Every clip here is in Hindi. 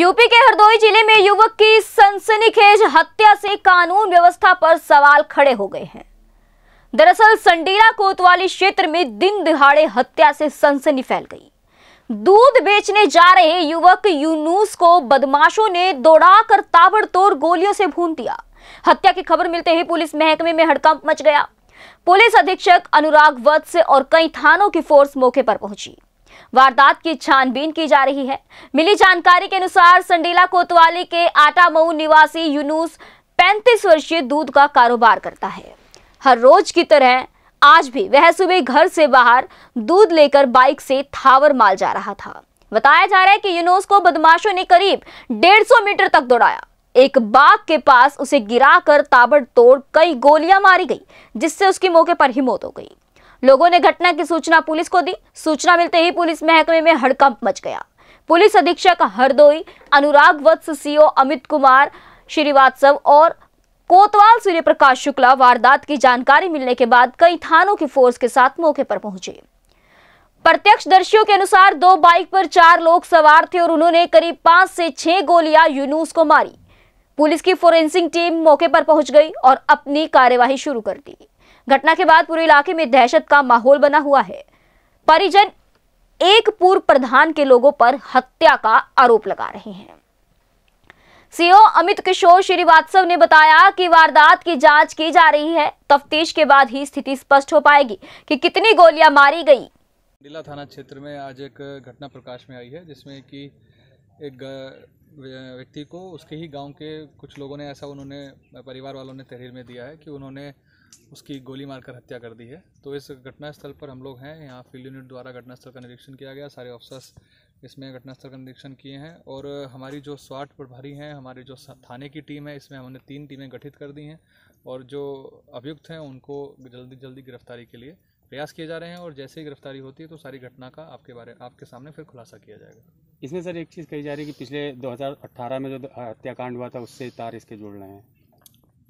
यूपी के हरदोई जिले में युवक की सनसनीखेज हत्या से कानून व्यवस्था पर सवाल खड़े हो गए हैं दरअसल संडीला कोतवाली क्षेत्र में दिन दिहाड़े हत्या से सनसनी फैल गई दूध बेचने जा रहे युवक यूनूस को बदमाशों ने दौड़ाकर ताबड़तोड़ गोलियों से भून दिया हत्या की खबर मिलते ही पुलिस महकमे में हड़कंप मच गया पुलिस अधीक्षक अनुराग वत्स और कई थानों की फोर्स मौके पर पहुंची वारदात की छानबीन की जा रही है मिली जानकारी के अनुसार संडीला कोतवाली के आटामऊ निवासी यूनुस पैंतीस वर्षीय दूध का कारोबार करता है हर रोज की तरह आज भी वह सुबह घर से बाहर दूध लेकर बाइक से थावर माल जा रहा था बताया जा रहा है कि यूनुस को बदमाशों ने करीब 150 मीटर तक दौड़ाया एक बाघ के पास उसे गिराकर ताबड़तोड़ कई गोलियां मारी गई जिससे उसकी मौके पर ही मौत हो गई लोगों ने घटना की सूचना पुलिस को दी सूचना मिलते ही पुलिस महकमे में हड़कंप मच गया पुलिस अधीक्षक हरदोई अनुराग वत्स सीओ अमित कुमार श्रीवास्तव और कोतवाल सूर्य प्रकाश शुक्ला वारदात की जानकारी मिलने के बाद कई थानों की फोर्स के साथ मौके पर पहुंचे प्रत्यक्ष दर्शियों के अनुसार दो बाइक पर चार लोग सवार थे और उन्होंने करीब पांच से छह गोलियां यूनुस को मारी पुलिस की फोरेंसिक टीम मौके पर पहुंच गई और अपनी कार्यवाही शुरू कर दी घटना के बाद पूरे इलाके में दहशत का माहौल बना हुआ है परिजन एक पूर्व प्रधान के लोगों पर हत्या का आरोप लगा रहे हैं सीओ अमित किशोर श्रीवास्तव ने बताया कि वारदात की जांच की जा रही है तफ्तीश के बाद ही स्थिति स्पष्ट हो पाएगी कि कितनी गोलियां मारी गई डीला थाना क्षेत्र में आज एक घटना प्रकाश में आई है जिसमें कि एक व्यक्ति को उसके ही गांव के कुछ लोगों ने ऐसा उन्होंने परिवार वालों ने तहरीर में दिया है कि उन्होंने उसकी गोली मारकर हत्या कर दी है तो इस घटनास्थल पर हम लोग हैं यहाँ फील्ड यूनिट द्वारा घटनास्थल का निरीक्षण किया गया सारे ऑफिसर्स इसमें घटनास्थल का निरीक्षण किए हैं और हमारी जो स्वाट प्रभारी हैं हमारी जो थाने की टीम है इसमें हमने तीन टीमें गठित कर दी हैं और जो अभियुक्त हैं उनको जल्दी जल्दी गिरफ्तारी के लिए प्रयास किए जा रहे हैं और जैसे ही गिरफ्तारी होती है तो सारी घटना का आपके बारे आपके सामने फिर खुलासा किया जाएगा इसमें सर एक चीज़ कही जा रही है कि पिछले 2018 में जो हत्याकांड हुआ था उससे तार इसके जुड़ रहे हैं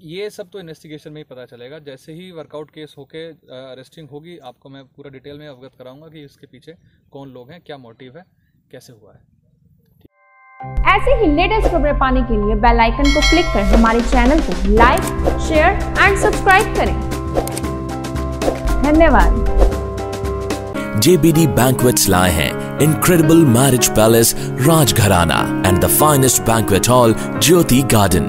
ये सब तो इन्वेस्टिगेशन में ही पता चलेगा जैसे ही वर्कआउट केस होके अरेस्टिंग होगी आपको मैं पूरा डिटेल में अवगत कराऊंगा कि इसके पीछे कौन लोग हैं क्या मोटिव है कैसे हुआ है ऐसे ही लेटेस्ट खबरें पाने के लिए बेल आइकन को क्लिक कर हमारे चैनल को लाइक शेयर एंड सब्सक्राइब करें धन्यवाद JBD Banquets लाए हैं incredible marriage palace Rajgharana and the finest banquet hall Jyoti Garden.